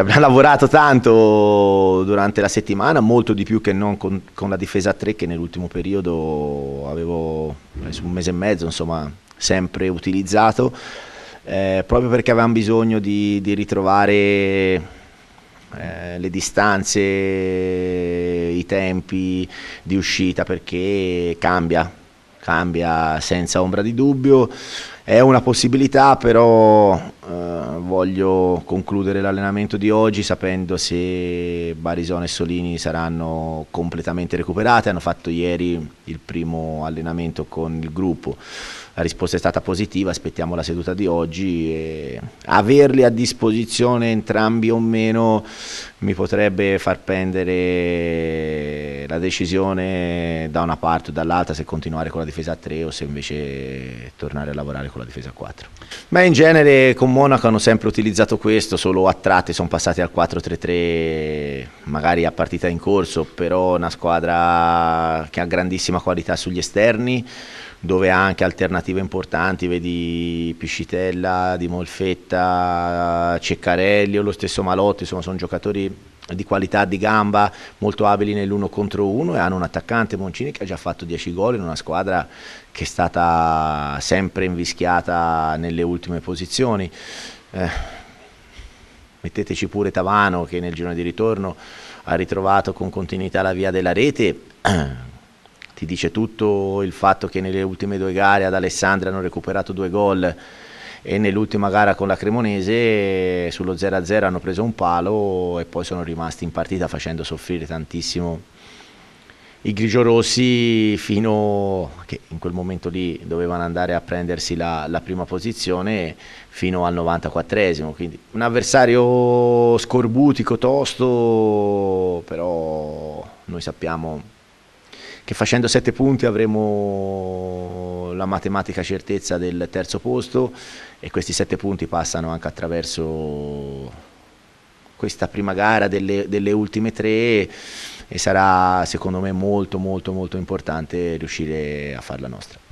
abbiamo lavorato tanto durante la settimana, molto di più che non con, con la difesa a 3 che nell'ultimo periodo avevo un mese e mezzo insomma, sempre utilizzato, eh, proprio perché avevamo bisogno di, di ritrovare eh, le distanze, i tempi di uscita perché cambia cambia senza ombra di dubbio, è una possibilità però eh, voglio concludere l'allenamento di oggi sapendo se Barisone e Solini saranno completamente recuperate, hanno fatto ieri il primo allenamento con il gruppo, la risposta è stata positiva, aspettiamo la seduta di oggi e averli a disposizione entrambi o meno mi potrebbe far pendere la decisione da una parte o dall'altra se continuare con la difesa a 3 o se invece tornare a lavorare con la difesa a 4. Ma in genere con Monaco hanno sempre utilizzato questo, solo a tratti sono passati al 4-3-3 magari a partita in corso, però una squadra che ha grandissima qualità sugli esterni dove ha anche alternative importanti, vedi Piscitella, Di Molfetta, Ceccarelli o lo stesso Malotti, insomma sono giocatori di qualità di gamba molto abili nell'uno contro uno e hanno un attaccante Moncini che ha già fatto 10 gol in una squadra che è stata sempre invischiata nelle ultime posizioni. Eh, metteteci pure Tavano che nel giro di ritorno ha ritrovato con continuità la via della rete ti dice tutto il fatto che nelle ultime due gare ad Alessandria hanno recuperato due gol e nell'ultima gara con la Cremonese sullo 0-0 hanno preso un palo e poi sono rimasti in partita facendo soffrire tantissimo i grigiorossi fino a che in quel momento lì dovevano andare a prendersi la, la prima posizione fino al 94esimo quindi un avversario scorbutico, tosto però noi sappiamo che facendo sette punti avremo la matematica certezza del terzo posto e questi sette punti passano anche attraverso questa prima gara delle, delle, ultime tre e sarà secondo me molto molto molto importante riuscire a farla nostra.